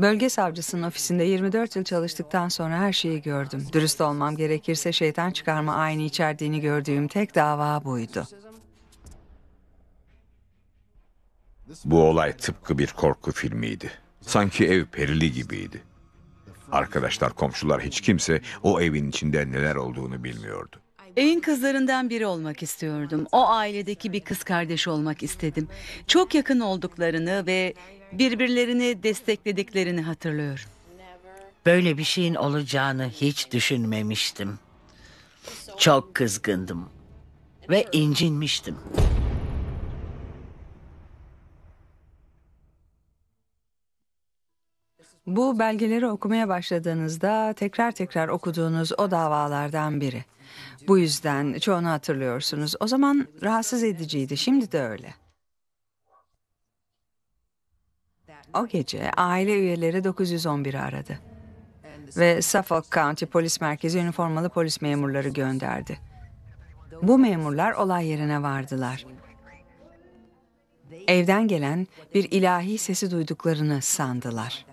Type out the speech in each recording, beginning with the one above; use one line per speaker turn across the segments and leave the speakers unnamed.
Bölge savcısının ofisinde 24 yıl çalıştıktan sonra her şeyi gördüm. Dürüst olmam gerekirse şeytan çıkarma aynı içerdiğini gördüğüm tek dava buydu.
Bu olay tıpkı bir korku filmiydi. Sanki ev perili gibiydi. Arkadaşlar, komşular hiç kimse o evin içinde neler olduğunu bilmiyordu.
Evin kızlarından biri olmak istiyordum. O ailedeki bir kız kardeş olmak istedim. Çok yakın olduklarını ve birbirlerini desteklediklerini hatırlıyorum.
Böyle bir şeyin olacağını hiç düşünmemiştim. Çok kızgındım ve incinmiştim.
Bu belgeleri okumaya başladığınızda tekrar tekrar okuduğunuz o davalardan biri. Bu yüzden çoğunu hatırlıyorsunuz. O zaman rahatsız ediciydi, şimdi de öyle. O gece aile üyeleri 911'i aradı. Ve Suffolk County Polis Merkezi üniformalı polis memurları gönderdi. Bu memurlar olay yerine vardılar. Evden gelen bir ilahi sesi duyduklarını sandılar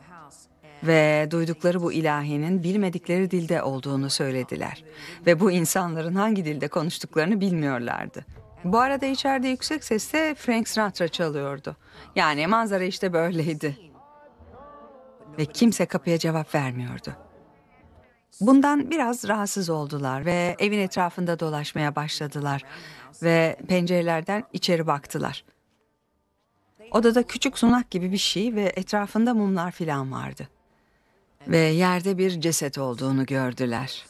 ve duydukları bu ilahinin bilmedikleri dilde olduğunu söylediler. Ve bu insanların hangi dilde konuştuklarını bilmiyorlardı. Bu arada içeride yüksek sesle Frank Sinatra çalıyordu. Yani manzara işte böyleydi. Ve kimse kapıya cevap vermiyordu. Bundan biraz rahatsız oldular ve evin etrafında dolaşmaya başladılar ve pencerelerden içeri baktılar. Odada küçük sunak gibi bir şey ve etrafında mumlar filan vardı ve yerde bir ceset olduğunu gördüler.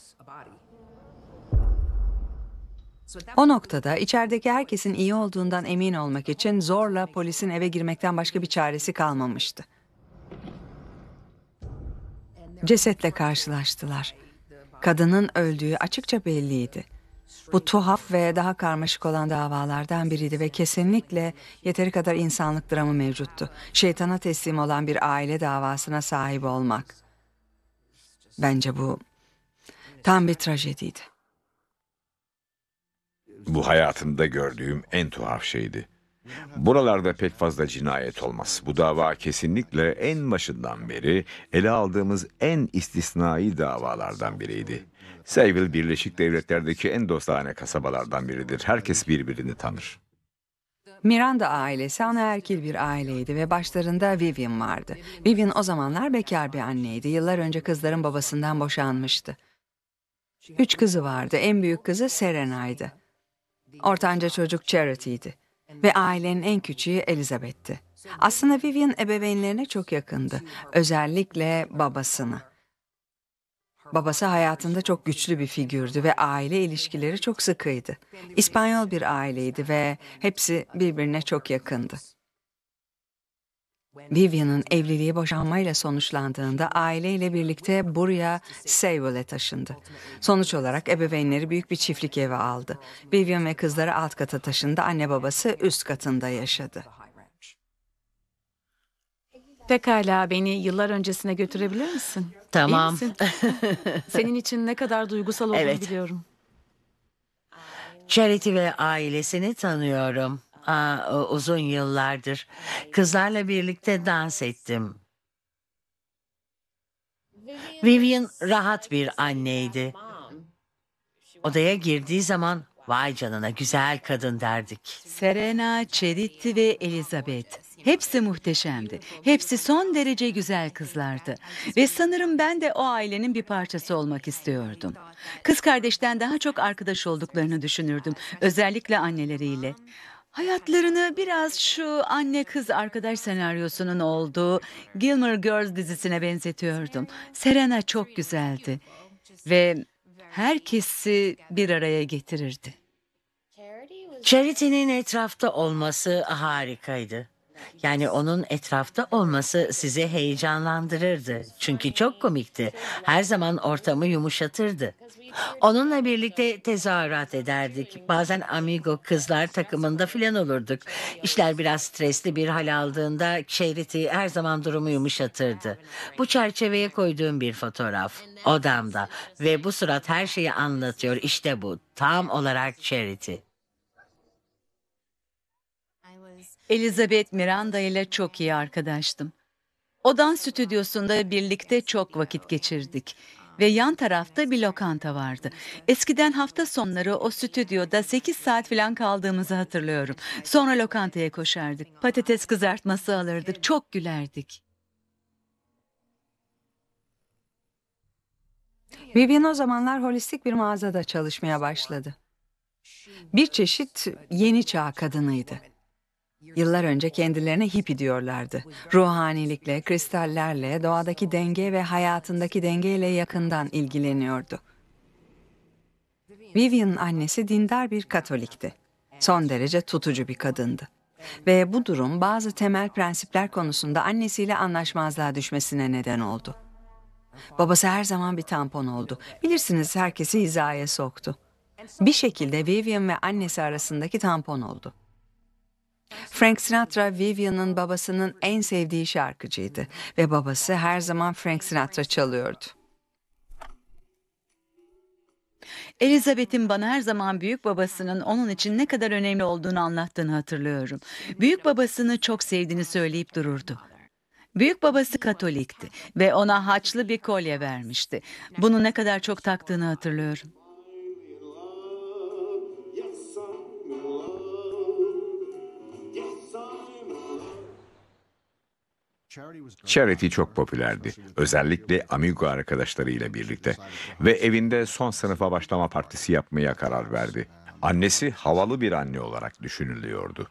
O noktada içerideki herkesin iyi olduğundan emin olmak için zorla polisin eve girmekten başka bir çaresi kalmamıştı. Cesetle karşılaştılar. Kadının öldüğü açıkça belliydi. Bu tuhaf ve daha karmaşık olan davalardan biriydi ve kesinlikle yeteri kadar insanlık dramı mevcuttu. Şeytana teslim olan bir aile davasına sahip olmak. Bence bu tam bir trajediydi.
Bu hayatımda gördüğüm en tuhaf şeydi. Buralarda pek fazla cinayet olmaz. Bu dava kesinlikle en başından beri ele aldığımız en istisnai davalardan biriydi. Seville Birleşik Devletler'deki en dostane kasabalardan biridir. Herkes birbirini tanır.
Miranda ailesi anaerkil bir aileydi ve başlarında Vivian vardı. Vivian o zamanlar bekar bir anneydi. Yıllar önce kızların babasından boşanmıştı. Üç kızı vardı. En büyük kızı Serena'ydı. Ortanca çocuk Charity'ydi. Ve ailenin en küçüğü Elizabeth'ti. Aslında Vivian ebeveynlerine çok yakındı. Özellikle babasını. Babası hayatında çok güçlü bir figürdü ve aile ilişkileri çok sıkıydı. İspanyol bir aileydi ve hepsi birbirine çok yakındı. Vivian'ın evliliği boşanmayla sonuçlandığında aileyle birlikte buraya Seyvel'e taşındı. Sonuç olarak ebeveynleri büyük bir çiftlik evi aldı. Vivian ve kızları alt kata taşındı, anne babası üst katında yaşadı.
Pekala beni yıllar öncesine götürebilir misin? Tamam. Senin için ne kadar duygusal olduğunu Evet. biliyorum.
Charity ve ailesini tanıyorum. Aa, uzun yıllardır. Kızlarla birlikte dans ettim. Vivian rahat bir anneydi. Odaya girdiği zaman vay canına güzel kadın derdik.
Serena, Charity ve Elizabeth. Hepsi muhteşemdi. Hepsi son derece güzel kızlardı. Ve sanırım ben de o ailenin bir parçası olmak istiyordum. Kız kardeşten daha çok arkadaş olduklarını düşünürdüm. Özellikle anneleriyle. Hayatlarını biraz şu anne kız arkadaş senaryosunun olduğu Gilmore Girls dizisine benzetiyordum. Serena çok güzeldi ve herkesi bir araya getirirdi. Charity'nin etrafta olması
harikaydı. Yani onun etrafta olması sizi heyecanlandırırdı. Çünkü çok komikti. Her zaman ortamı yumuşatırdı. Onunla birlikte tezahürat ederdik. Bazen amigo kızlar takımında filan olurduk. İşler biraz stresli bir hal aldığında Charity her zaman durumu yumuşatırdı. Bu çerçeveye koyduğum bir fotoğraf. Odamda ve bu surat her şeyi anlatıyor. İşte bu tam olarak Charity.
Elizabeth Miranda ile çok iyi arkadaştım. Odan stüdyosunda birlikte çok vakit geçirdik ve yan tarafta bir lokanta vardı. Eskiden hafta sonları o stüdyoda 8 saat falan kaldığımızı hatırlıyorum. Sonra lokantaya koşardık. Patates kızartması alırdık. Çok gülerdik. Vivian o zamanlar holistik bir mağazada
çalışmaya başladı. Bir çeşit yeni çağ kadınıydı. Yıllar önce kendilerine hippie diyorlardı. Ruhanilikle, kristallerle, doğadaki denge ve hayatındaki dengeyle yakından ilgileniyordu. Vivian'ın annesi dindar bir Katolikti. Son derece tutucu bir kadındı. Ve bu durum bazı temel prensipler konusunda annesiyle anlaşmazlığa düşmesine neden oldu. Babası her zaman bir tampon oldu. Bilirsiniz herkesi hizaya soktu. Bir şekilde Vivian ve annesi arasındaki tampon oldu. Frank Sinatra Vivian'ın babasının en sevdiği şarkıcıydı ve babası her
zaman Frank Sinatra çalıyordu. Elizabeth'in bana her zaman büyük babasının onun için ne kadar önemli olduğunu anlattığını hatırlıyorum. Büyük babasını çok sevdiğini söyleyip dururdu. Büyük babası Katolikti ve ona haçlı bir kolye vermişti. Bunu ne kadar çok taktığını hatırlıyorum.
Charity çok popülerdi. Özellikle Amigo arkadaşlarıyla birlikte. Ve evinde son sınıfa başlama partisi yapmaya karar verdi. Annesi havalı bir anne olarak düşünülüyordu.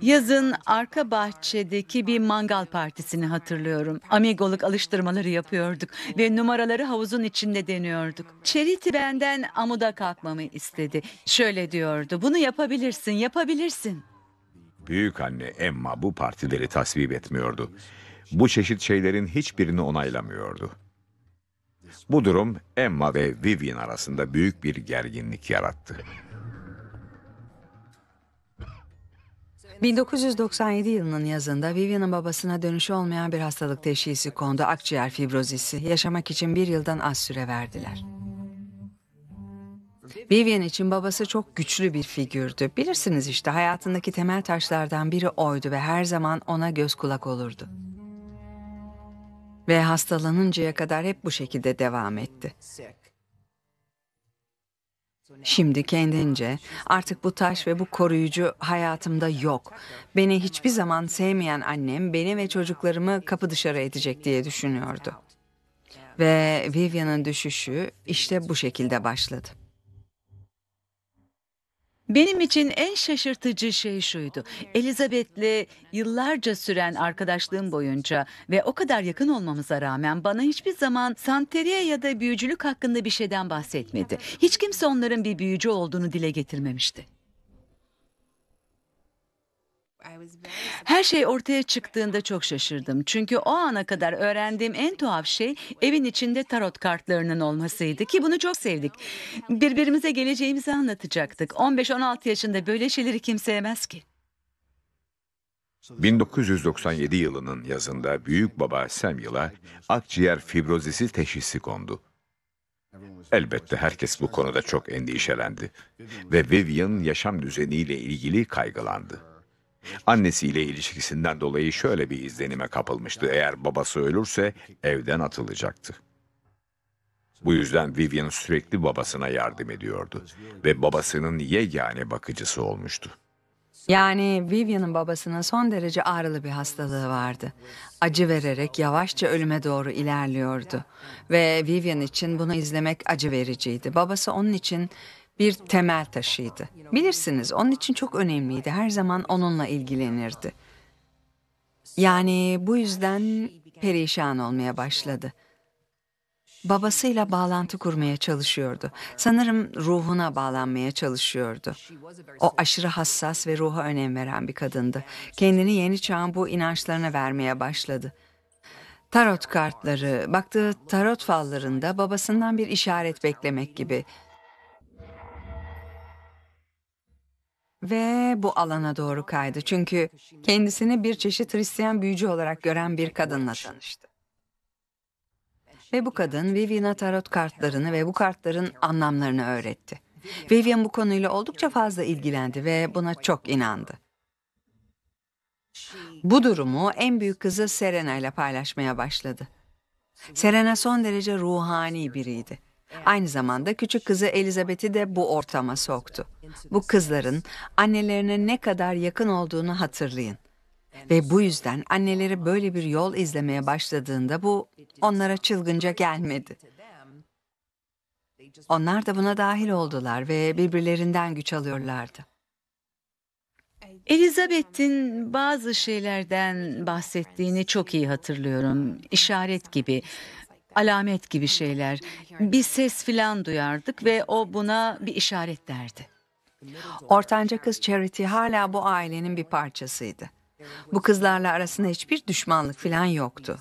Yazın arka bahçedeki bir mangal partisini hatırlıyorum. Amigoluk alıştırmaları yapıyorduk ve numaraları havuzun içinde deniyorduk. Charity benden amuda kalkmamı istedi. Şöyle diyordu, bunu yapabilirsin, yapabilirsin.
Büyük anne Emma bu partileri tasvip etmiyordu. Bu çeşit şeylerin hiçbirini onaylamıyordu. Bu durum Emma ve Vivian arasında büyük bir gerginlik yarattı.
1997 yılının yazında Vivian'ın babasına dönüşü olmayan bir hastalık teşhisi kondu. Akciğer fibrozisi. Yaşamak için bir yıldan az süre verdiler. Vivian için babası çok güçlü bir figürdü. Bilirsiniz işte hayatındaki temel taşlardan biri oydu ve her zaman ona göz kulak olurdu. Ve hastalanıncaya kadar hep bu şekilde devam etti. Şimdi kendince artık bu taş ve bu koruyucu hayatımda yok. Beni hiçbir zaman sevmeyen annem beni ve çocuklarımı kapı dışarı edecek diye düşünüyordu. Ve Vivian'ın düşüşü işte bu
şekilde başladı. Benim için en şaşırtıcı şey şuydu. Elizabeth'le yıllarca süren arkadaşlığım boyunca ve o kadar yakın olmamıza rağmen bana hiçbir zaman santeria ya da büyücülük hakkında bir şeyden bahsetmedi. Hiç kimse onların bir büyücü olduğunu dile getirmemişti. Her şey ortaya çıktığında çok şaşırdım. Çünkü o ana kadar öğrendiğim en tuhaf şey evin içinde tarot kartlarının olmasıydı ki bunu çok sevdik. Birbirimize geleceğimizi anlatacaktık. 15-16 yaşında böyle şeyleri kim sevmez ki.
1997 yılının yazında büyük baba Samuel'a akciğer fibrozisi teşhisi kondu. Elbette herkes bu konuda çok endişelendi ve Vivian yaşam düzeniyle ilgili kaygılandı. Annesiyle ilişkisinden dolayı şöyle bir izlenime kapılmıştı. Eğer babası ölürse evden atılacaktı. Bu yüzden Vivian sürekli babasına yardım ediyordu ve babasının yegane bakıcısı olmuştu.
Yani Vivian'ın babasının son derece ağrılı bir hastalığı vardı. Acı vererek yavaşça ölüme doğru ilerliyordu. Ve Vivian için bunu izlemek acı vericiydi. Babası onun için bir temel taşıydı. Bilirsiniz onun için çok önemliydi. Her zaman onunla ilgilenirdi. Yani bu yüzden perişan olmaya başladı. Babasıyla bağlantı kurmaya çalışıyordu. Sanırım ruhuna bağlanmaya çalışıyordu. O aşırı hassas ve ruha önem veren bir kadındı. Kendini yeni çağın bu inançlarına vermeye başladı. Tarot kartları, baktığı tarot fallarında babasından bir işaret beklemek gibi. ve bu alana doğru kaydı. Çünkü kendisini bir çeşit Hristiyan büyücü olarak gören bir kadınla tanıştı. Ve bu kadın Vivian'a tarot kartlarını ve bu kartların anlamlarını öğretti. Vivian bu konuyla oldukça fazla ilgilendi ve buna çok inandı. Bu durumu en büyük kızı Serena ile paylaşmaya başladı. Serena son derece ruhani biriydi Aynı zamanda küçük kızı Elizabeth'i de bu ortama soktu. Bu kızların annelerine ne kadar yakın olduğunu hatırlayın. Ve bu yüzden anneleri böyle bir yol izlemeye başladığında bu onlara çılgınca gelmedi. Onlar da buna dahil oldular ve birbirlerinden güç alıyorlardı.
Elizabeth'in bazı şeylerden bahsettiğini çok iyi hatırlıyorum. İşaret gibi alamet gibi şeyler. Bir ses filan duyardık ve o buna bir işaret derdi. Ortanca kız Charity
hala bu ailenin bir parçasıydı. Bu kızlarla arasında hiçbir düşmanlık filan yoktu.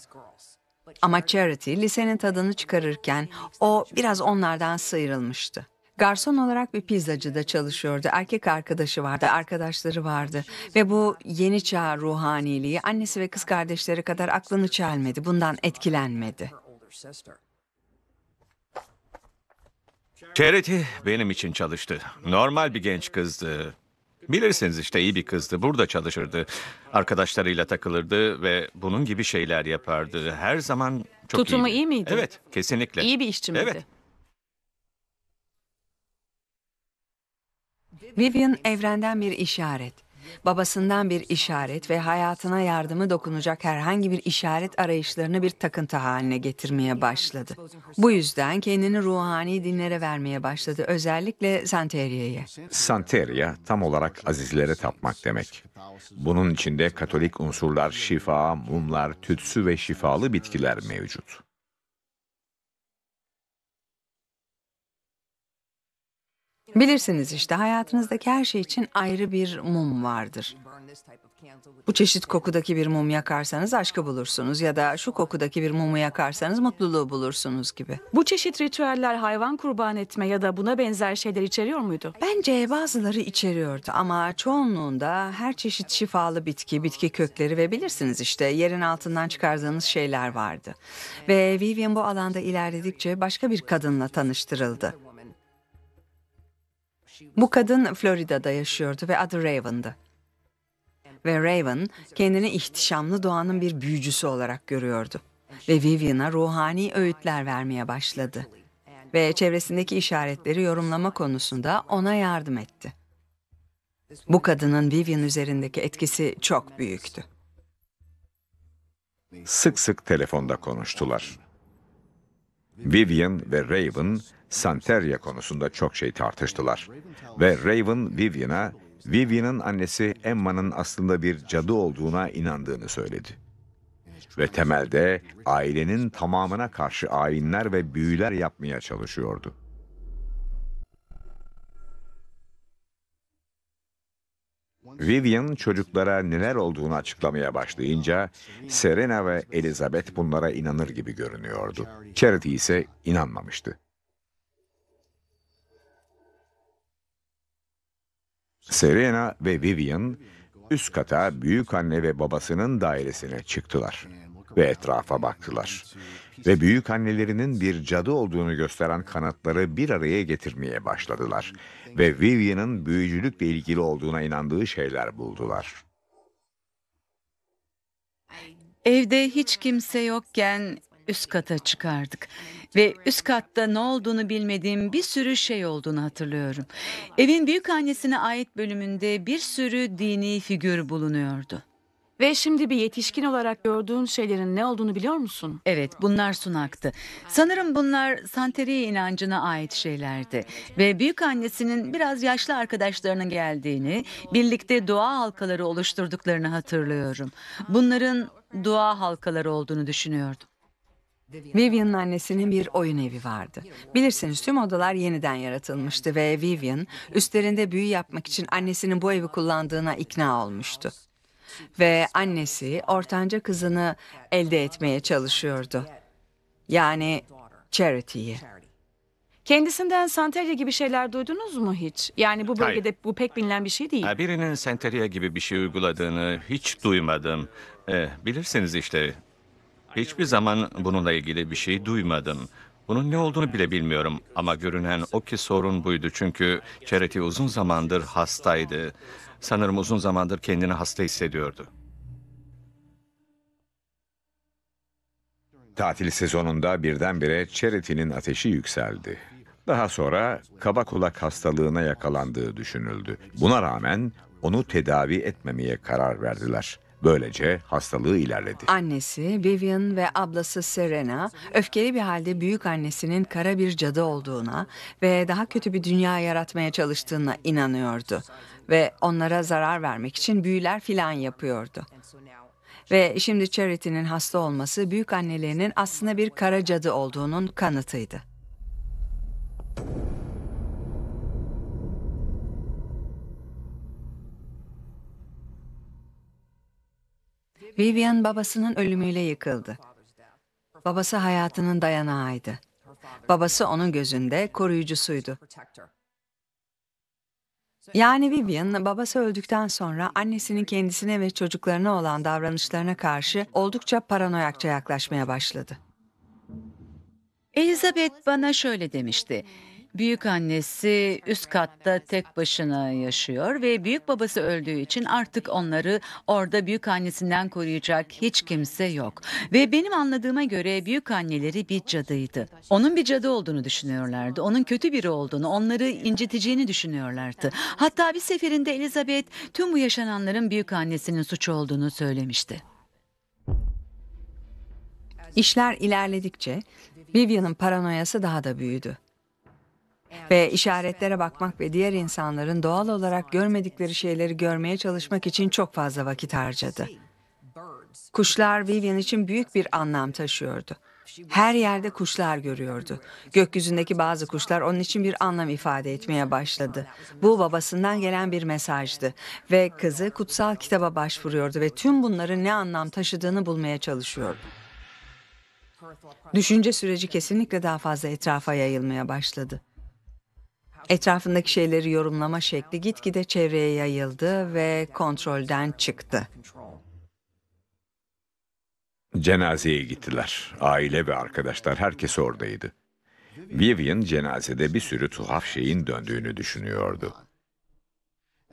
Ama Charity lisenin tadını çıkarırken o biraz onlardan sıyrılmıştı. Garson olarak bir pizzacıda çalışıyordu. Erkek arkadaşı vardı, arkadaşları vardı. Ve bu yeni çağ ruhaniliği annesi ve kız kardeşleri kadar aklını çelmedi. Bundan etkilenmedi.
Charity benim için çalıştı. Normal bir genç kızdı. Bilirsiniz işte iyi bir kızdı. Burada çalışırdı. Arkadaşlarıyla takılırdı ve bunun gibi şeyler yapardı. Her zaman çok iyi. Tutumu iyiydi. iyi miydi? Evet, kesinlikle. İyi bir işçi miydi? Evet.
Vivian evrenden bir işaret babasından bir işaret ve hayatına yardımı dokunacak herhangi bir işaret arayışlarını bir takıntı haline getirmeye başladı. Bu yüzden kendini ruhani dinlere vermeye başladı, özellikle Santeria'ya.
Santeria tam olarak azizlere tapmak demek. Bunun içinde Katolik unsurlar, şifa, mumlar, tütsü ve şifalı bitkiler mevcut.
Bilirsiniz işte hayatınızdaki her şey için ayrı bir mum vardır. Bu çeşit kokudaki bir mum yakarsanız aşkı bulursunuz ya da şu kokudaki bir mumu yakarsanız mutluluğu bulursunuz gibi.
Bu çeşit ritüeller hayvan kurban
etme ya da
buna benzer şeyler içeriyor muydu?
Bence bazıları içeriyordu ama çoğunluğunda her çeşit şifalı bitki, bitki kökleri ve bilirsiniz işte yerin altından çıkardığınız şeyler vardı. Ve Vivian bu alanda ilerledikçe başka bir kadınla tanıştırıldı. Bu kadın Florida'da yaşıyordu ve adı Raven'dı. Ve Raven kendini ihtişamlı doğanın bir büyücüsü olarak görüyordu. Ve Vivian'a ruhani öğütler vermeye başladı. Ve çevresindeki işaretleri yorumlama konusunda ona yardım etti. Bu kadının Vivian üzerindeki etkisi çok büyüktü.
Sık sık telefonda konuştular. Vivian ve Raven Santeria konusunda çok şey tartıştılar. Ve Raven Vivian'a Vivian'ın annesi Emma'nın aslında bir cadı olduğuna inandığını söyledi. Ve temelde ailenin tamamına karşı ayinler ve büyüler yapmaya çalışıyordu. Vivian çocuklara neler olduğunu açıklamaya başlayınca Serena ve Elizabeth bunlara inanır gibi görünüyordu. Charity ise inanmamıştı. Serena ve Vivian üst kata büyük anne ve babasının dairesine çıktılar ve etrafa baktılar. Ve büyük annelerinin bir cadı olduğunu gösteren kanatları bir araya getirmeye başladılar ve Vivian'ın büyücülükle ilgili olduğuna inandığı şeyler buldular.
Evde hiç kimse yokken üst kata çıkardık ve üst katta ne olduğunu bilmediğim bir sürü şey olduğunu hatırlıyorum. Evin büyük annesine ait bölümünde bir sürü dini figür bulunuyordu. Ve şimdi bir yetişkin olarak gördüğün şeylerin ne olduğunu biliyor musun? Evet bunlar sunaktı. Sanırım bunlar Santeria inancına ait şeylerdi. Ve büyük annesinin biraz yaşlı arkadaşlarının geldiğini, birlikte dua halkaları oluşturduklarını hatırlıyorum. Bunların dua halkaları olduğunu düşünüyordum. Vivian'ın annesinin bir oyun evi vardı. Bilirsiniz tüm odalar
yeniden yaratılmıştı ve Vivian üstlerinde büyü yapmak için annesinin bu evi kullandığına ikna olmuştu ve annesi ortanca kızını elde etmeye çalışıyordu. Yani Charity'yi. Kendisinden
santerya gibi şeyler duydunuz mu hiç? Yani bu bölgede Hayır. bu pek bilinen bir şey değil. Ha,
Birinin senterya gibi bir şey uyguladığını hiç duymadım. Eh, bilirsiniz işte. Hiçbir zaman bununla ilgili bir şey duymadım. Bunun ne olduğunu bile bilmiyorum ama görünen o ki sorun buydu çünkü Charity uzun zamandır hastaydı. Sanırım uzun zamandır kendini hasta hissediyordu.
Tatil sezonunda birdenbire Charity'nin ateşi yükseldi. Daha sonra kaba kulak hastalığına yakalandığı düşünüldü. Buna rağmen onu tedavi etmemeye karar verdiler. Böylece hastalığı ilerledi.
Annesi Vivian ve ablası Serena öfkeli bir halde büyük annesinin kara bir cadı olduğuna ve daha kötü bir dünya yaratmaya çalıştığına inanıyordu ve onlara zarar vermek için büyüler filan yapıyordu. Ve şimdi Charity'nin hasta olması büyük annelerinin aslında bir kara cadı olduğunun kanıtıydı. Vivian babasının ölümüyle yıkıldı. Babası hayatının dayanağıydı. Babası onun gözünde koruyucusuydu. Yani Vivian, babası öldükten sonra annesinin kendisine ve çocuklarına olan davranışlarına karşı oldukça paranoyakça
yaklaşmaya başladı. Elizabeth bana şöyle demişti. Büyük annesi üst katta tek başına yaşıyor ve büyük babası öldüğü için artık onları orada büyük annesinden koruyacak hiç kimse yok. Ve benim anladığıma göre büyük anneleri bir cadıydı. Onun bir cadı olduğunu düşünüyorlardı. Onun kötü biri olduğunu, onları inciteceğini düşünüyorlardı. Hatta bir seferinde Elizabeth tüm bu yaşananların büyük annesinin suçu olduğunu söylemişti.
İşler ilerledikçe Vivian'ın paranoyası daha da büyüdü ve işaretlere bakmak ve diğer insanların doğal olarak görmedikleri şeyleri görmeye çalışmak için çok fazla vakit harcadı. Kuşlar Vivian için büyük bir anlam taşıyordu. Her yerde kuşlar görüyordu. Gökyüzündeki bazı kuşlar onun için bir anlam ifade etmeye başladı. Bu babasından gelen bir mesajdı ve kızı kutsal kitaba başvuruyordu ve tüm bunların ne anlam taşıdığını bulmaya çalışıyordu. Düşünce süreci kesinlikle daha fazla etrafa yayılmaya başladı. Etrafındaki şeyleri yorumlama şekli gitgide çevreye yayıldı ve kontrolden çıktı.
Cenazeye gittiler. Aile ve arkadaşlar herkes oradaydı. Vivian cenazede bir sürü tuhaf şeyin döndüğünü düşünüyordu.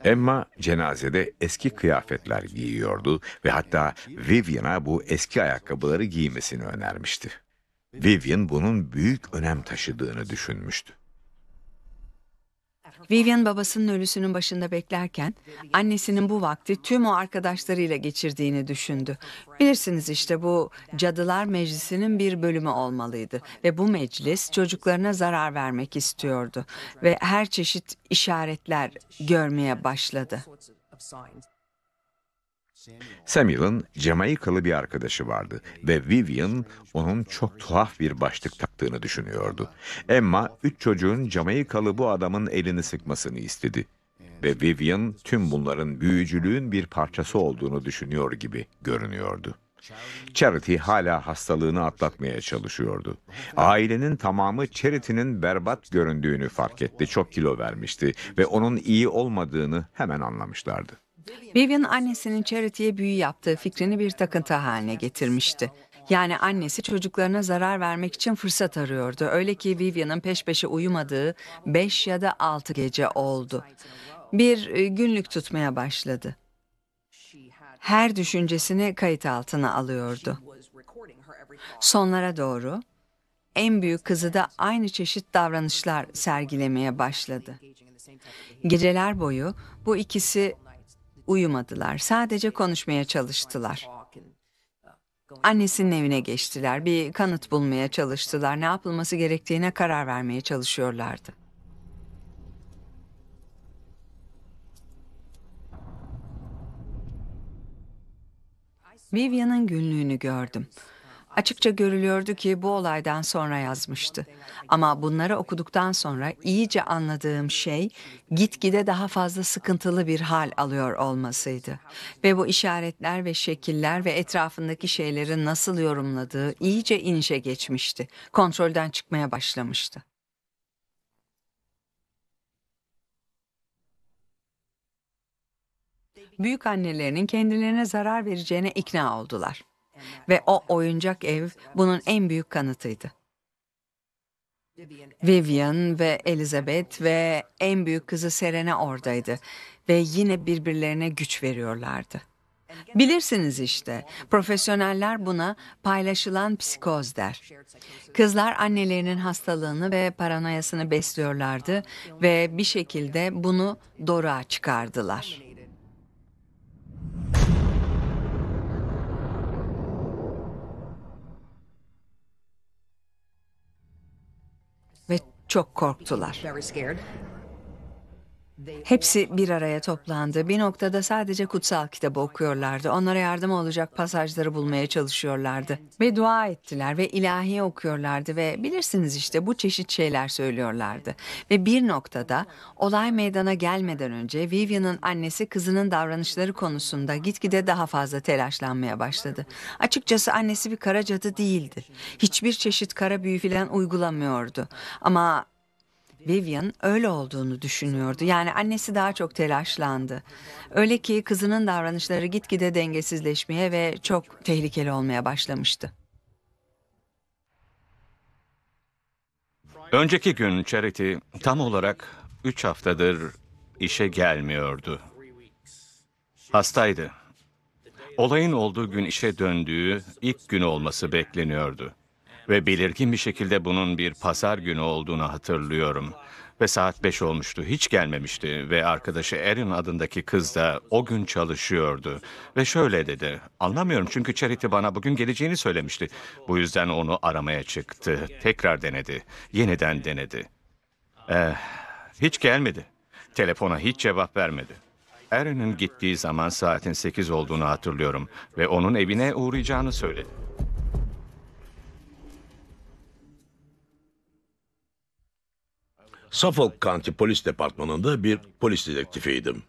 Emma cenazede eski kıyafetler giyiyordu ve hatta Vivian'a bu eski ayakkabıları giymesini önermişti. Vivian bunun büyük önem taşıdığını düşünmüştü.
Vivian babasının ölüsünün başında beklerken annesinin bu vakti tüm o arkadaşlarıyla geçirdiğini düşündü. Bilirsiniz işte bu Cadılar Meclisi'nin bir bölümü olmalıydı ve bu meclis çocuklarına zarar vermek istiyordu ve her çeşit işaretler görmeye başladı.
Samuel'ın Jamaikalı bir arkadaşı vardı ve Vivian onun çok tuhaf bir başlık taktığını düşünüyordu. Emma üç çocuğun Jamaikalı bu adamın elini sıkmasını istedi ve Vivian tüm bunların büyücülüğün bir parçası olduğunu düşünüyor gibi görünüyordu. Charity hala hastalığını atlatmaya çalışıyordu. Ailenin tamamı Charity'nin berbat göründüğünü fark etti. Çok kilo vermişti ve onun iyi olmadığını hemen anlamışlardı.
Vivian annesinin Charity'ye büyü yaptığı fikrini bir takıntı haline getirmişti. Yani annesi çocuklarına zarar vermek için fırsat arıyordu. Öyle ki Vivian'ın peş peşe uyumadığı beş ya da altı gece oldu. Bir e, günlük tutmaya başladı. Her düşüncesini kayıt altına alıyordu. Sonlara doğru en büyük kızı da aynı çeşit davranışlar sergilemeye başladı. Geceler boyu bu ikisi uyumadılar. Sadece konuşmaya çalıştılar. Annesinin evine geçtiler. Bir kanıt bulmaya çalıştılar. Ne yapılması gerektiğine karar vermeye çalışıyorlardı. Vivian'ın günlüğünü gördüm. Açıkça görülüyordu ki bu olaydan sonra yazmıştı. Ama bunları okuduktan sonra iyice anladığım şey gitgide daha fazla sıkıntılı bir hal alıyor olmasıydı. Ve bu işaretler ve şekiller ve etrafındaki şeyleri nasıl yorumladığı iyice ince geçmişti. Kontrolden çıkmaya başlamıştı. büyük annelerinin kendilerine zarar vereceğine ikna oldular ve o oyuncak ev bunun en büyük kanıtıydı. Vivian ve Elizabeth ve en büyük kızı Serena oradaydı ve yine birbirlerine güç veriyorlardı. Bilirsiniz işte, profesyoneller buna paylaşılan psikoz der. Kızlar annelerinin hastalığını ve paranoyasını besliyorlardı ve bir şekilde bunu doğruğa çıkardılar. çok korktular. Hepsi bir araya toplandı. Bir noktada sadece kutsal kitabı okuyorlardı. Onlara yardım olacak pasajları bulmaya çalışıyorlardı. Ve dua ettiler ve ilahi okuyorlardı ve bilirsiniz işte bu çeşit şeyler söylüyorlardı. Ve bir noktada olay meydana gelmeden önce Vivian'ın annesi kızının davranışları konusunda gitgide daha fazla telaşlanmaya başladı. Açıkçası annesi bir kara cadı değildi. Hiçbir çeşit kara büyü falan uygulamıyordu. Ama Vivian öyle olduğunu düşünüyordu. Yani annesi daha çok telaşlandı. Öyle ki kızının davranışları gitgide dengesizleşmeye ve çok tehlikeli olmaya başlamıştı.
Önceki gün Charity tam olarak 3 haftadır işe gelmiyordu. Hastaydı. Olayın olduğu gün işe döndüğü ilk gün olması bekleniyordu. Ve belirgin bir şekilde bunun bir pazar günü olduğunu hatırlıyorum. Ve saat 5 olmuştu, hiç gelmemişti ve arkadaşı Erin adındaki kız da o gün çalışıyordu. Ve şöyle dedi, anlamıyorum çünkü Charity bana bugün geleceğini söylemişti. Bu yüzden onu aramaya çıktı, tekrar denedi, yeniden denedi. Eh, hiç gelmedi, telefona hiç cevap vermedi. Erin'in gittiği zaman saatin 8 olduğunu hatırlıyorum ve onun evine uğrayacağını söyledi.
Suffolk County Polis Departmanı'nda bir polis dedektifiydim.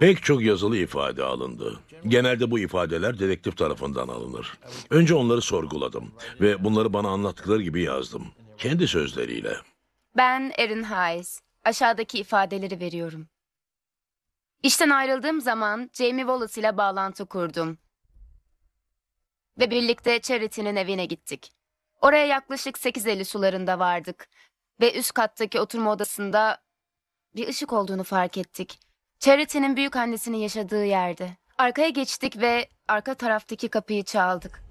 Pek çok yazılı ifade alındı. Genelde bu ifadeler dedektif tarafından alınır. Önce onları sorguladım ve bunları bana anlattıkları gibi yazdım. Kendi sözleriyle.
Ben Erin Hayes. Aşağıdaki ifadeleri veriyorum. İşten ayrıldığım zaman Jamie Wallace ile bağlantı kurdum. Ve birlikte Charity'nin evine gittik. Oraya yaklaşık 8.50 sularında vardık ve üst kattaki oturma odasında bir ışık olduğunu fark ettik. Charity'nin büyük annesinin yaşadığı yerdi. Arkaya geçtik ve arka taraftaki kapıyı çaldık.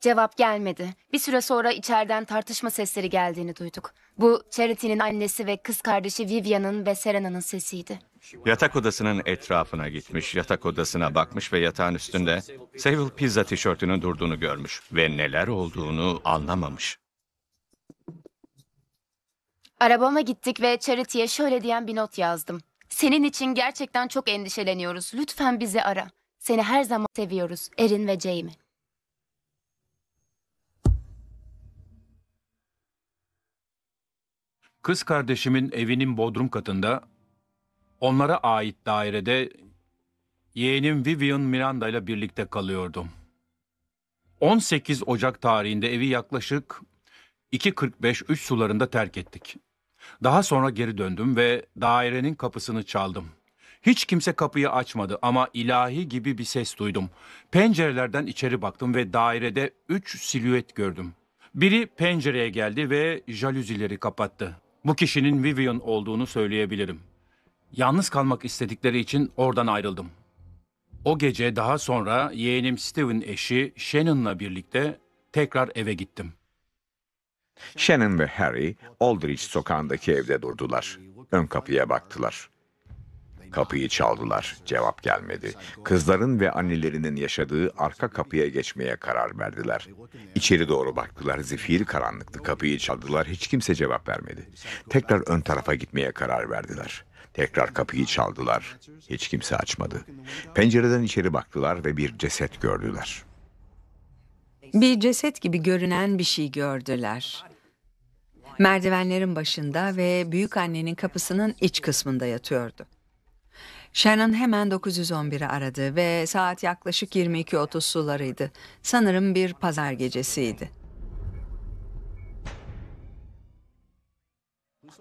Cevap gelmedi. Bir süre sonra içeriden tartışma sesleri geldiğini duyduk. Bu Charity'nin annesi ve kız kardeşi Vivian'ın ve Serena'nın sesiydi.
Yatak odasının etrafına gitmiş, yatak odasına bakmış ve yatağın üstünde Sevil Pizza tişörtünün durduğunu görmüş ve neler olduğunu anlamamış.
Arabama gittik ve Charity'ye şöyle diyen bir not yazdım. Senin için gerçekten çok endişeleniyoruz. Lütfen bizi ara. Seni her zaman seviyoruz. Erin ve Jamie.
Kız kardeşimin evinin bodrum katında, onlara ait dairede yeğenim Vivian Miranda ile birlikte kalıyordum. 18 Ocak tarihinde evi yaklaşık 2.45-3 sularında terk ettik. Daha sonra geri döndüm ve dairenin kapısını çaldım. Hiç kimse kapıyı açmadı ama ilahi gibi bir ses duydum. Pencerelerden içeri baktım ve dairede üç silüet gördüm. Biri pencereye geldi ve jalüzileri kapattı. Bu kişinin Vivian olduğunu söyleyebilirim. Yalnız kalmak istedikleri için oradan ayrıldım. O gece daha sonra yeğenim Steven eşi Shannon'la birlikte tekrar eve gittim.
Shannon ve Harry Aldrich sokağındaki evde durdular. Ön kapıya baktılar. Kapıyı çaldılar. Cevap gelmedi. Kızların ve annelerinin yaşadığı arka kapıya geçmeye karar verdiler. İçeri doğru baktılar. Zifiri karanlıktı. Kapıyı çaldılar. Hiç kimse cevap vermedi. Tekrar ön tarafa gitmeye karar verdiler. Tekrar kapıyı çaldılar. Hiç kimse açmadı. Pencereden içeri baktılar ve bir ceset gördüler.
Bir ceset gibi görünen bir şey gördüler. Merdivenlerin başında ve büyük annenin kapısının iç kısmında yatıyordu. Shannon hemen 911'i aradı ve saat yaklaşık 22.30 sularıydı. Sanırım bir pazar gecesiydi.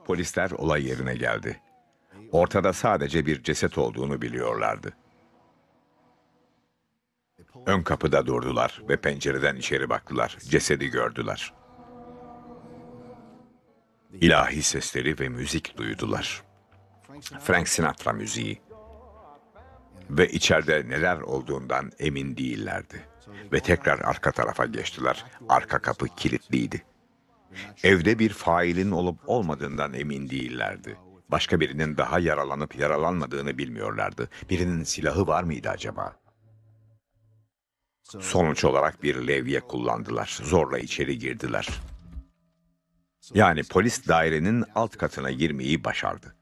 Polisler olay yerine geldi. Ortada sadece bir ceset olduğunu biliyorlardı. Ön kapıda durdular ve pencereden içeri baktılar. Cesedi gördüler ilahi sesleri ve müzik duydular. Frank Sinatra müziği ve içeride neler olduğundan emin değillerdi. Ve tekrar arka tarafa geçtiler. Arka kapı kilitliydi. Evde bir failin olup olmadığından emin değillerdi. Başka birinin daha yaralanıp yaralanmadığını bilmiyorlardı. Birinin silahı var mıydı acaba? Sonuç olarak bir levye kullandılar. Zorla içeri girdiler. Yani polis dairenin alt katına girmeyi başardı.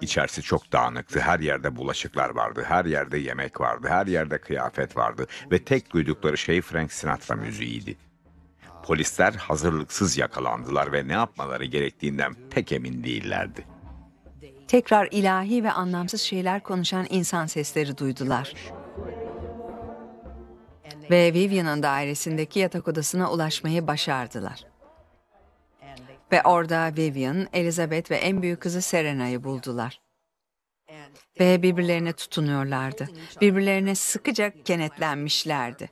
İçerisi çok dağınıktı, her yerde bulaşıklar vardı, her yerde yemek vardı, her yerde kıyafet vardı ve tek duydukları şey Frank Sinatra müziğiydi. Polisler hazırlıksız yakalandılar ve ne yapmaları gerektiğinden pek emin değillerdi.
Tekrar ilahi ve anlamsız şeyler konuşan insan sesleri duydular. Ve Vivian'ın dairesindeki yatak odasına ulaşmayı başardılar. Ve orada Vivian, Elizabeth ve en büyük kızı Serena'yı buldular. Ve birbirlerine tutunuyorlardı. Birbirlerine sıkıca kenetlenmişlerdi.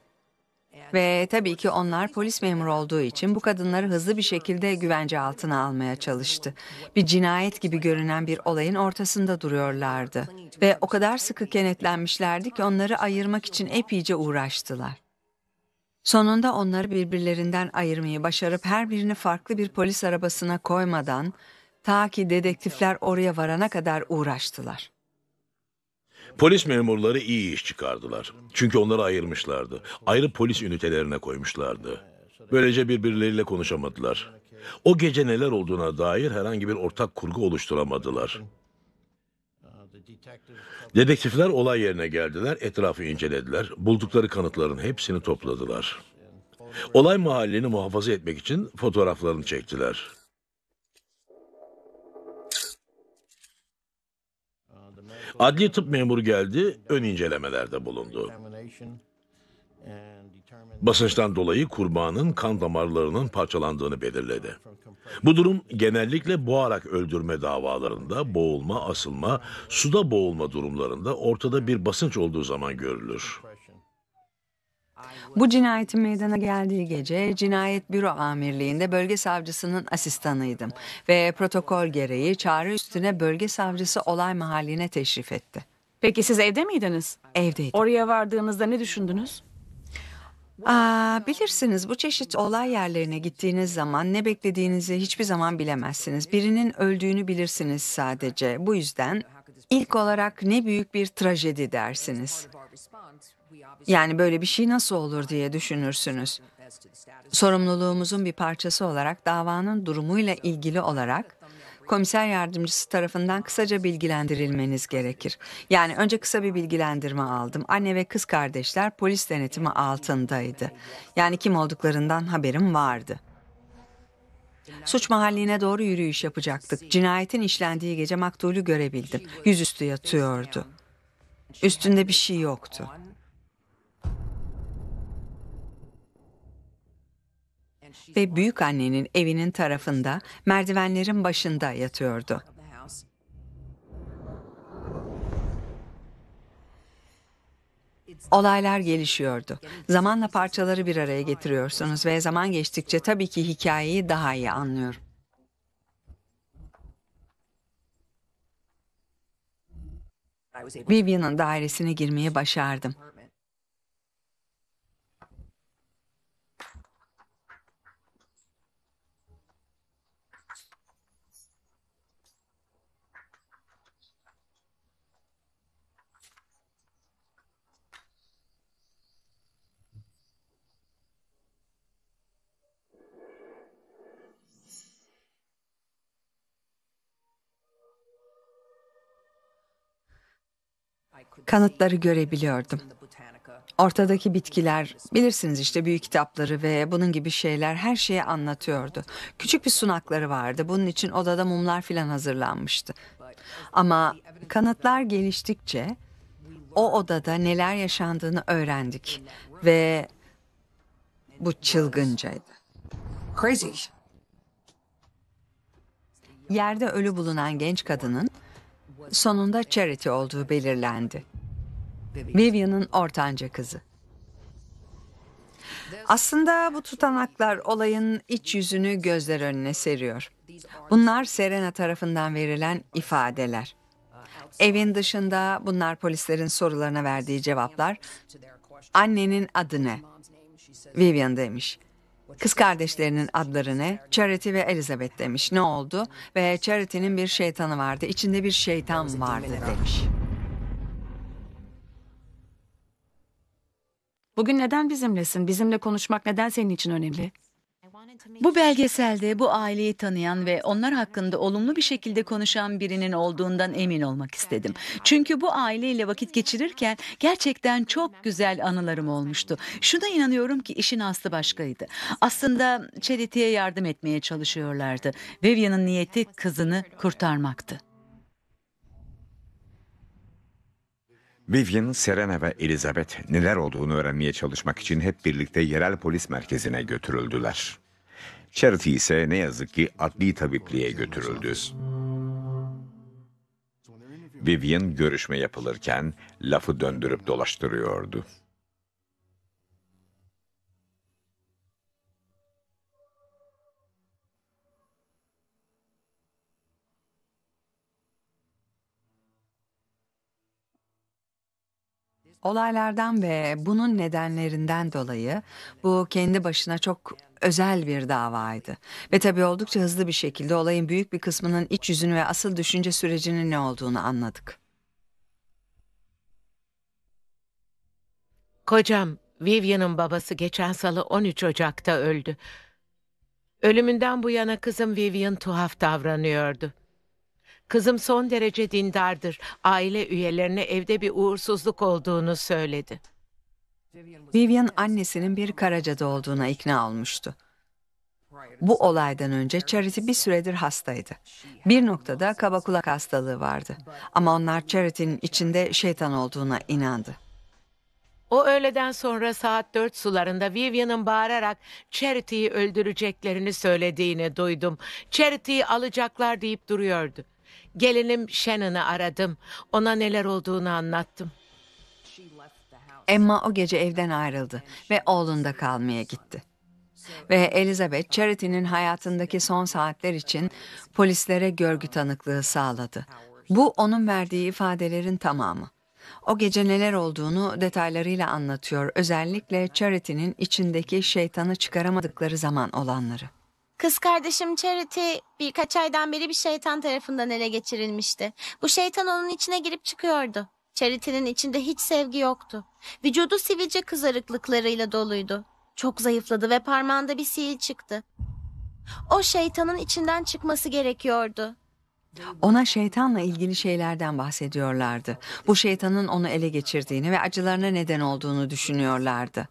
Ve tabii ki onlar polis memuru olduğu için bu kadınları hızlı bir şekilde güvence altına almaya çalıştı. Bir cinayet gibi görünen bir olayın ortasında duruyorlardı. Ve o kadar sıkı kenetlenmişlerdi ki onları ayırmak için epeyce uğraştılar. Sonunda onları birbirlerinden ayırmayı başarıp her birini farklı bir polis arabasına koymadan ta ki dedektifler oraya varana kadar uğraştılar.
Polis memurları iyi iş çıkardılar. Çünkü onları ayırmışlardı. Ayrı polis ünitelerine koymuşlardı. Böylece birbirleriyle konuşamadılar. O gece neler olduğuna dair herhangi bir ortak kurgu oluşturamadılar. Dedektifler olay yerine geldiler, etrafı incelediler. Buldukları kanıtların hepsini topladılar. Olay mahallini muhafaza etmek için fotoğraflarını çektiler. Adli tıp memuru geldi, ön incelemelerde bulundu. Basınçtan dolayı kurbanın kan damarlarının parçalandığını belirledi. Bu durum genellikle boğarak öldürme davalarında, boğulma, asılma, suda boğulma durumlarında ortada bir basınç olduğu zaman görülür.
Bu cinayetin meydana geldiği gece cinayet büro amirliğinde bölge savcısının asistanıydım ve protokol gereği çağrı üstüne bölge savcısı olay mahalline teşrif etti. Peki siz evde miydiniz? Evdeydim. Oraya vardığınızda ne düşündünüz? Aa, bilirsiniz bu çeşit olay yerlerine gittiğiniz zaman ne beklediğinizi hiçbir zaman bilemezsiniz. Birinin öldüğünü bilirsiniz sadece. Bu yüzden ilk olarak ne büyük bir trajedi dersiniz. Yani böyle bir şey nasıl olur diye düşünürsünüz. Sorumluluğumuzun bir parçası olarak davanın durumuyla ilgili olarak komiser yardımcısı tarafından kısaca bilgilendirilmeniz gerekir. Yani önce kısa bir bilgilendirme aldım. Anne ve kız kardeşler polis denetimi altındaydı. Yani kim olduklarından haberim vardı. Suç mahalline doğru yürüyüş yapacaktık. Cinayetin işlendiği gece maktulü görebildim. Yüzüstü yatıyordu. Üstünde bir şey yoktu. ve büyük annenin evinin tarafında merdivenlerin başında yatıyordu. Olaylar gelişiyordu. Zamanla parçaları bir araya getiriyorsunuz ve zaman geçtikçe tabii ki hikayeyi daha iyi anlıyorum. Vivian'ın dairesine girmeyi başardım. kanıtları görebiliyordum. Ortadaki bitkiler, bilirsiniz işte büyük kitapları ve bunun gibi şeyler her şeyi anlatıyordu. Küçük bir sunakları vardı. Bunun için odada mumlar filan hazırlanmıştı. Ama kanıtlar geliştikçe o odada neler yaşandığını öğrendik ve bu çılgıncaydı. Crazy. Yerde ölü bulunan genç kadının sonunda Charity olduğu belirlendi. Vivian'ın ortanca kızı. Aslında bu tutanaklar olayın iç yüzünü gözler önüne seriyor. Bunlar Serena tarafından verilen ifadeler. Evin dışında bunlar polislerin sorularına verdiği cevaplar. Annenin adı ne? Vivian demiş. Kız kardeşlerinin adları ne? Charity ve Elizabeth demiş. Ne oldu? Ve Charity'nin bir şeytanı vardı. İçinde bir şeytan vardı demiş.
Bugün neden bizimlesin? Bizimle konuşmak neden senin için önemli?
Bu belgeselde bu aileyi tanıyan ve onlar hakkında olumlu bir şekilde konuşan birinin olduğundan emin olmak istedim. Çünkü bu aileyle vakit geçirirken gerçekten çok güzel anılarım olmuştu. Şuna inanıyorum ki işin aslı başkaydı. Aslında Charity'ye yardım etmeye çalışıyorlardı. Vivian'ın niyeti kızını kurtarmaktı.
Vivian, Serena ve Elizabeth neler olduğunu öğrenmeye çalışmak için hep birlikte yerel polis merkezine götürüldüler. Charity ise ne yazık ki adli tabipliğe götürüldü. Vivian görüşme yapılırken lafı döndürüp dolaştırıyordu.
Olaylardan ve bunun nedenlerinden dolayı bu kendi başına çok özel bir davaydı. Ve tabii oldukça hızlı bir şekilde olayın büyük bir kısmının iç yüzünü ve asıl düşünce sürecinin ne olduğunu anladık.
Kocam Vivian'ın babası geçen salı 13 Ocak'ta öldü. Ölümünden bu yana kızım Vivian tuhaf davranıyordu. Kızım son derece dindardır. Aile üyelerine evde bir uğursuzluk olduğunu söyledi.
Vivian annesinin bir Karaca'da olduğuna ikna olmuştu. Bu olaydan önce Charity bir süredir hastaydı. Bir noktada kaba kulak hastalığı vardı. Ama onlar Charity'nin içinde şeytan olduğuna inandı.
O öğleden sonra saat dört sularında Vivian'ın bağırarak Charity'yi öldüreceklerini söylediğini duydum. Charity'yi alacaklar deyip duruyordu. Gelinim Shannon'ı aradım. Ona neler olduğunu anlattım. Emma o gece evden ayrıldı ve oğlunda kalmaya
gitti. Ve Elizabeth Charity'nin hayatındaki son saatler için polislere görgü tanıklığı sağladı. Bu onun verdiği ifadelerin tamamı. O gece neler olduğunu detaylarıyla anlatıyor, özellikle Charity'nin içindeki şeytanı çıkaramadıkları zaman olanları.
Kız kardeşim Charity birkaç aydan beri bir şeytan tarafından ele geçirilmişti. Bu şeytan onun içine girip çıkıyordu. Charity'nin içinde hiç sevgi yoktu. Vücudu sivilce kızarıklıklarıyla doluydu. Çok zayıfladı ve parmağında bir sihir çıktı. O şeytanın içinden çıkması gerekiyordu.
Ona şeytanla ilgili şeylerden bahsediyorlardı. Bu şeytanın onu ele geçirdiğini ve acılarına neden olduğunu düşünüyorlardı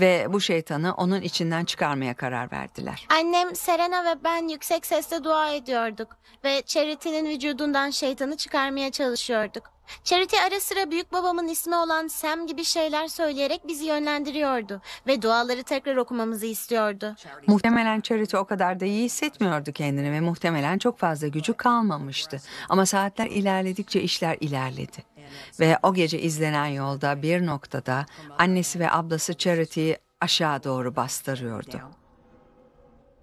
ve bu şeytanı onun içinden çıkarmaya karar verdiler.
Annem Serena ve ben yüksek sesle dua ediyorduk ve Charity'nin vücudundan şeytanı çıkarmaya çalışıyorduk. Charity ara sıra büyük babamın ismi olan Sam gibi şeyler söyleyerek bizi yönlendiriyordu ve duaları tekrar okumamızı istiyordu.
Muhtemelen Charity o kadar da iyi hissetmiyordu kendini ve muhtemelen çok fazla gücü kalmamıştı. Ama saatler ilerledikçe işler ilerledi ve o gece izlenen yolda bir noktada annesi ve ablası Charity'yi aşağı doğru bastırıyordu.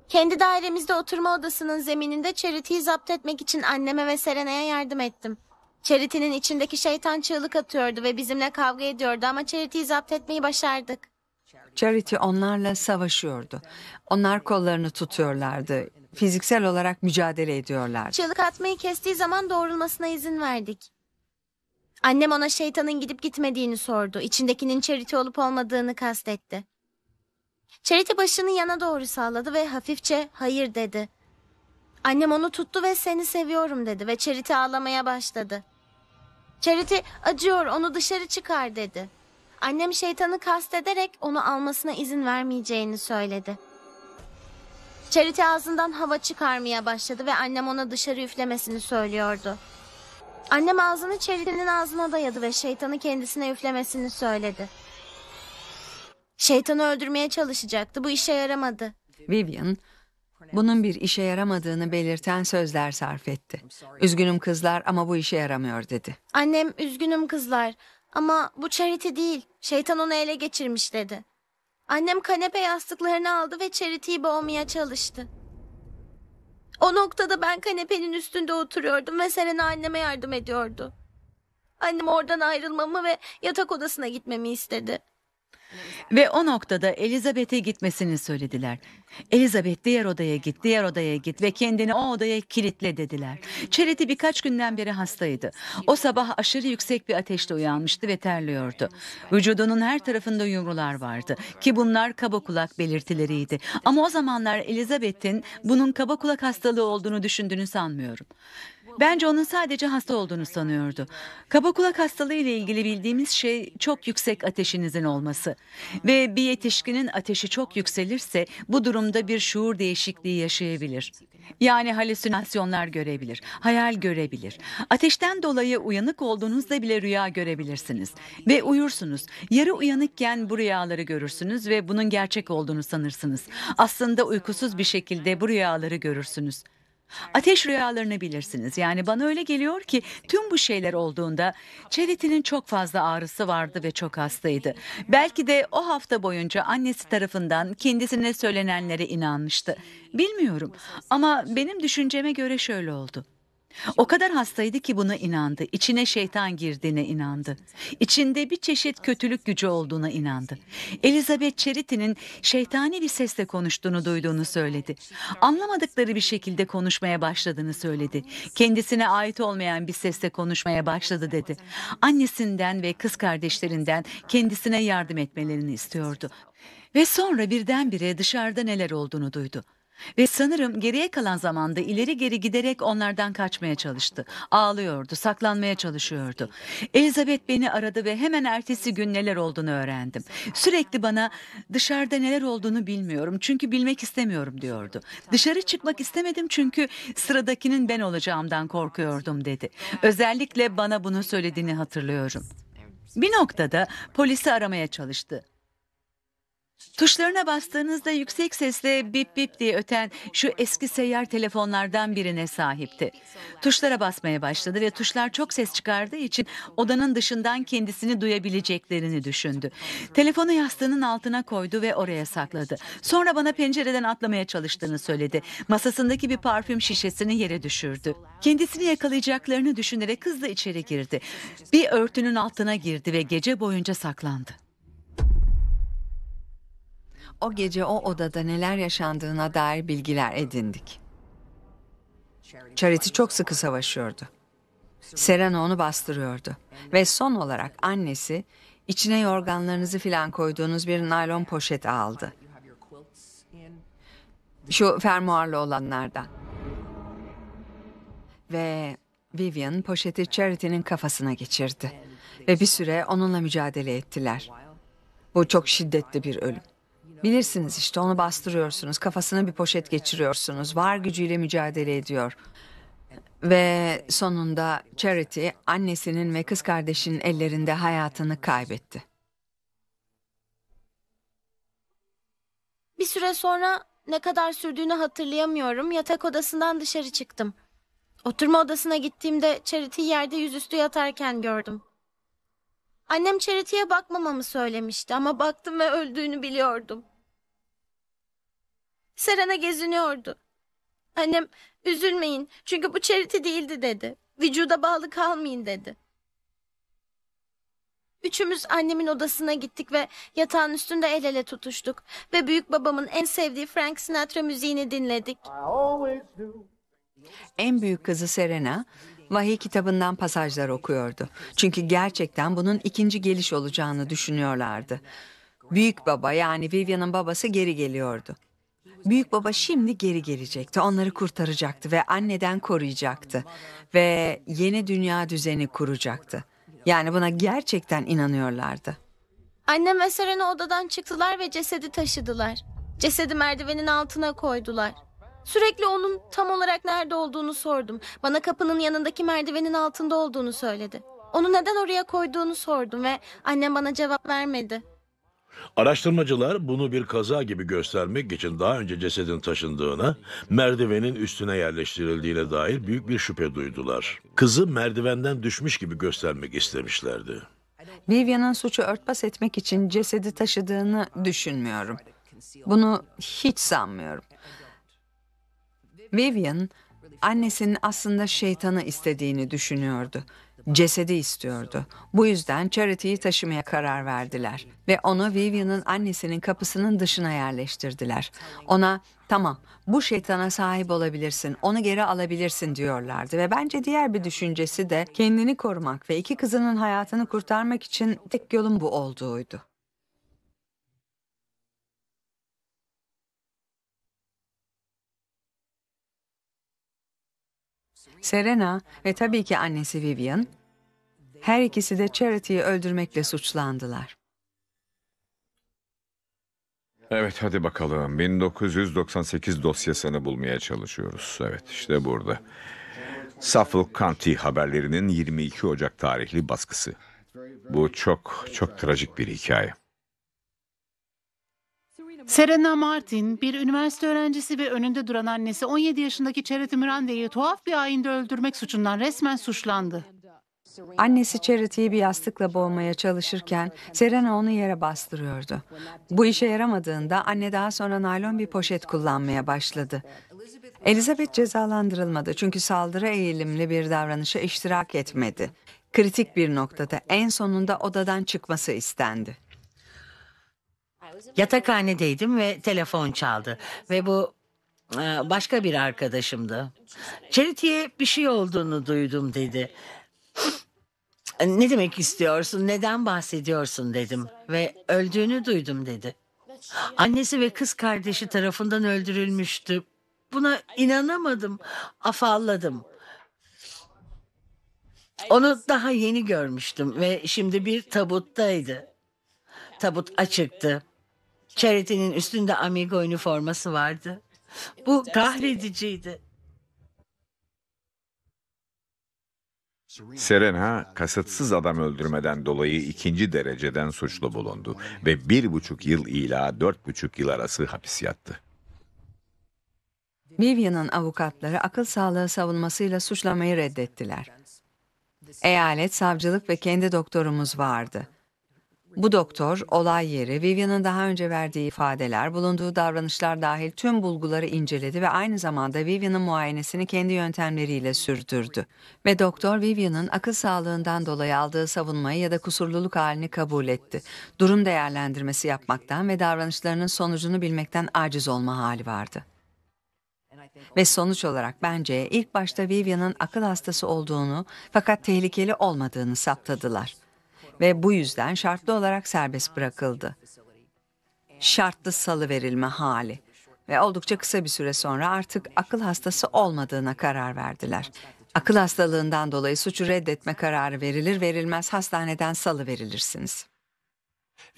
Kendi dairemizde oturma odasının zemininde Charity'yi zapt etmek için anneme ve Serena'ya yardım ettim. Charity'nin içindeki şeytan çığlık atıyordu ve bizimle kavga ediyordu ama Charity'yi zapt etmeyi başardık.
Charity onlarla savaşıyordu. Onlar kollarını tutuyorlardı. Fiziksel olarak mücadele ediyorlardı.
Çığlık atmayı kestiği zaman doğrulmasına izin verdik. Annem ona şeytanın gidip gitmediğini sordu. İçindekinin Charity olup olmadığını kastetti. Charity başını yana doğru salladı ve hafifçe hayır dedi. Annem onu tuttu ve seni seviyorum dedi ve Charity ağlamaya başladı. Charity acıyor onu dışarı çıkar dedi. Annem şeytanı kastederek onu almasına izin vermeyeceğini söyledi. Charity ağzından hava çıkarmaya başladı ve annem ona dışarı üflemesini söylüyordu. Annem ağzını çelinin ağzına dayadı ve şeytanı kendisine üflemesini söyledi. Şeytanı öldürmeye çalışacaktı. Bu işe yaramadı.
Vivian, bunun bir işe yaramadığını belirten sözler sarf etti. Üzgünüm kızlar ama bu işe yaramıyor dedi.
Annem üzgünüm kızlar ama bu charity değil. Şeytan onu ele geçirmiş dedi. Annem kanepe yastıklarını aldı ve charity'yi boğmaya çalıştı. O noktada ben kanepenin üstünde oturuyordum ve senin anneme yardım ediyordu. Annem oradan ayrılmamı ve yatak odasına gitmemi istedi.
Ve o noktada Elizabeth'e gitmesini söylediler. Elizabeth diğer odaya git, diğer odaya git ve kendini o odaya kilitle dediler. Charity birkaç günden beri hastaydı. O sabah aşırı yüksek bir ateşle uyanmıştı ve terliyordu. Vücudunun her tarafında yumrular vardı ki bunlar kaba kulak belirtileriydi. Ama o zamanlar Elizabeth'in bunun kaba kulak hastalığı olduğunu düşündüğünü sanmıyorum. Bence onun sadece hasta olduğunu sanıyordu. Kaba kulak hastalığı ile ilgili bildiğimiz şey çok yüksek ateşinizin olması. Ve bir yetişkinin ateşi çok yükselirse bu durumda bir şuur değişikliği yaşayabilir. Yani halüsinasyonlar görebilir, hayal görebilir. Ateşten dolayı uyanık olduğunuzda bile rüya görebilirsiniz. Ve uyursunuz. Yarı uyanıkken bu rüyaları görürsünüz ve bunun gerçek olduğunu sanırsınız. Aslında uykusuz bir şekilde bu rüyaları görürsünüz. Ateş rüyalarını bilirsiniz. Yani bana öyle geliyor ki tüm bu şeyler olduğunda Çelit'in çok fazla ağrısı vardı ve çok hastaydı. Belki de o hafta boyunca annesi tarafından kendisine söylenenlere inanmıştı. Bilmiyorum ama benim düşünceme göre şöyle oldu. O kadar hastaydı ki buna inandı. İçine şeytan girdiğine inandı. İçinde bir çeşit kötülük gücü olduğuna inandı. Elizabeth Charity'nin şeytani bir sesle konuştuğunu duyduğunu söyledi. Anlamadıkları bir şekilde konuşmaya başladığını söyledi. Kendisine ait olmayan bir sesle konuşmaya başladı dedi. Annesinden ve kız kardeşlerinden kendisine yardım etmelerini istiyordu. Ve sonra birdenbire dışarıda neler olduğunu duydu. Ve sanırım geriye kalan zamanda ileri geri giderek onlardan kaçmaya çalıştı. Ağlıyordu, saklanmaya çalışıyordu. Elizabeth beni aradı ve hemen ertesi gün neler olduğunu öğrendim. Sürekli bana dışarıda neler olduğunu bilmiyorum çünkü bilmek istemiyorum diyordu. Dışarı çıkmak istemedim çünkü sıradakinin ben olacağımdan korkuyordum dedi. Özellikle bana bunu söylediğini hatırlıyorum. Bir noktada polisi aramaya çalıştı. Tuşlarına bastığınızda yüksek sesle bip bip diye öten şu eski seyyar telefonlardan birine sahipti. Tuşlara basmaya başladı ve tuşlar çok ses çıkardığı için odanın dışından kendisini duyabileceklerini düşündü. Telefonu yastığının altına koydu ve oraya sakladı. Sonra bana pencereden atlamaya çalıştığını söyledi. Masasındaki bir parfüm şişesini yere düşürdü. Kendisini yakalayacaklarını düşünerek hızla içeri girdi. Bir örtünün altına girdi ve gece boyunca saklandı
o gece o odada neler yaşandığına dair bilgiler edindik. Charity çok sıkı savaşıyordu. Serena onu bastırıyordu. Ve son olarak annesi içine yorganlarınızı filan koyduğunuz bir naylon poşet aldı. Şu fermuarlı olanlardan. Ve Vivian poşeti Charity'nin kafasına geçirdi. Ve bir süre onunla mücadele ettiler. Bu çok şiddetli bir ölüm. Bilirsiniz işte onu bastırıyorsunuz, kafasına bir poşet geçiriyorsunuz, var gücüyle mücadele ediyor. Ve sonunda Charity annesinin ve kız kardeşinin ellerinde hayatını kaybetti.
Bir süre sonra ne kadar sürdüğünü hatırlayamıyorum. Yatak odasından dışarı çıktım. Oturma odasına gittiğimde Charity'yi yerde yüzüstü yatarken gördüm. Annem Charity'ye bakmamamı söylemişti ama baktım ve öldüğünü biliyordum. Serena geziniyordu. Annem üzülmeyin çünkü bu çeriti değildi dedi. Vücuda bağlı kalmayın dedi. Üçümüz annemin odasına gittik ve yatağın üstünde el ele tutuştuk. Ve büyük babamın en sevdiği Frank Sinatra müziğini dinledik.
En büyük kızı Serena, vahiy kitabından pasajlar okuyordu. Çünkü gerçekten bunun ikinci geliş olacağını düşünüyorlardı. Büyük baba yani Vivian'ın babası geri geliyordu. Büyük baba şimdi geri gelecekti. Onları kurtaracaktı ve anneden koruyacaktı. Ve yeni dünya düzeni kuracaktı. Yani buna gerçekten inanıyorlardı.
Annem ve Serena odadan çıktılar ve cesedi taşıdılar. Cesedi merdivenin altına koydular. Sürekli onun tam olarak nerede olduğunu sordum. Bana kapının yanındaki merdivenin altında olduğunu söyledi. Onu neden oraya koyduğunu sordum ve annem bana cevap vermedi.
Araştırmacılar bunu bir kaza gibi göstermek için daha önce cesedin taşındığına, merdivenin üstüne yerleştirildiğine dair büyük bir şüphe duydular. Kızı merdivenden düşmüş gibi göstermek istemişlerdi.
Vivian'ın suçu örtbas etmek için cesedi taşıdığını düşünmüyorum. Bunu hiç sanmıyorum. Vivian, annesinin aslında şeytanı istediğini düşünüyordu cesedi istiyordu. Bu yüzden Charity'yi taşımaya karar verdiler ve onu Vivian'ın annesinin kapısının dışına yerleştirdiler. Ona tamam bu şeytana sahip olabilirsin, onu geri alabilirsin diyorlardı ve bence diğer bir düşüncesi de kendini korumak ve iki kızının hayatını kurtarmak için tek yolun bu olduğuydu. Serena ve tabii ki annesi Vivian, her ikisi de Charity'yi öldürmekle suçlandılar.
Evet hadi bakalım 1998 dosyasını bulmaya çalışıyoruz. Evet işte burada. Suffolk County haberlerinin 22 Ocak tarihli baskısı. Bu çok çok trajik bir hikaye.
Serena Martin, bir üniversite öğrencisi ve önünde duran annesi 17 yaşındaki Charity Mirande'yi tuhaf bir ayinde öldürmek suçundan resmen suçlandı.
Annesi Charity'yi bir yastıkla boğmaya çalışırken Serena onu yere bastırıyordu. Bu işe yaramadığında anne daha sonra naylon bir poşet kullanmaya başladı. Elizabeth cezalandırılmadı çünkü saldırı eğilimli bir davranışa iştirak etmedi. Kritik bir noktada en sonunda odadan çıkması istendi. Yatakhanedeydim
ve telefon çaldı ve bu e, başka bir arkadaşımdı. Charity'ye bir şey olduğunu duydum dedi. ne demek istiyorsun, neden bahsediyorsun dedim ve öldüğünü duydum dedi. Annesi ve kız kardeşi tarafından öldürülmüştü. Buna inanamadım, afalladım. Onu daha yeni görmüştüm ve şimdi bir tabuttaydı. Tabut açıktı. Çeretinin üstünde Amigo üniforması vardı. Bu kahrediciydi.
Serena kasıtsız adam öldürmeden dolayı ikinci dereceden suçlu bulundu ve bir buçuk yıl ila dört buçuk yıl arası hapis yattı.
Vivian'ın avukatları akıl sağlığı savunmasıyla suçlamayı reddettiler. Eyalet savcılık ve kendi doktorumuz vardı. Bu doktor, olay yeri, Vivian'ın daha önce verdiği ifadeler, bulunduğu davranışlar dahil tüm bulguları inceledi ve aynı zamanda Vivian'ın muayenesini kendi yöntemleriyle sürdürdü. Ve doktor Vivian'ın akıl sağlığından dolayı aldığı savunmayı ya da kusurluluk halini kabul etti. Durum değerlendirmesi yapmaktan ve davranışlarının sonucunu bilmekten aciz olma hali vardı. Ve sonuç olarak bence ilk başta Vivian'ın akıl hastası olduğunu fakat tehlikeli olmadığını saptadılar ve bu yüzden şartlı olarak serbest bırakıldı. Şartlı salı verilme hali ve oldukça kısa bir süre sonra artık akıl hastası olmadığına karar verdiler. Akıl hastalığından dolayı suçu reddetme kararı verilir verilmez hastaneden salı verilirsiniz.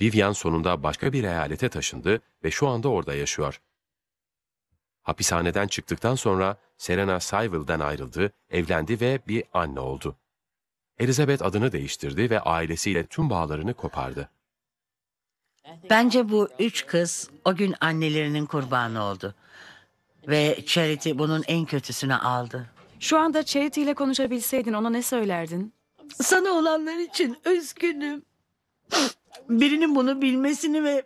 Vivian sonunda başka bir eyalete taşındı ve şu anda orada yaşıyor. Hapishaneden çıktıktan sonra Serena Sayville'den ayrıldı, evlendi ve bir anne oldu. Elizabeth adını değiştirdi ve ailesiyle tüm bağlarını kopardı.
Bence bu üç kız o gün annelerinin kurbanı oldu. Ve Charity bunun en kötüsünü aldı.
Şu anda Charity ile konuşabilseydin ona ne söylerdin? Sana olanlar için üzgünüm. Birinin bunu bilmesini ve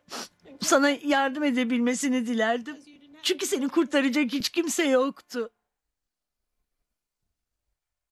sana yardım
edebilmesini
dilerdim. Çünkü seni kurtaracak hiç kimse yoktu.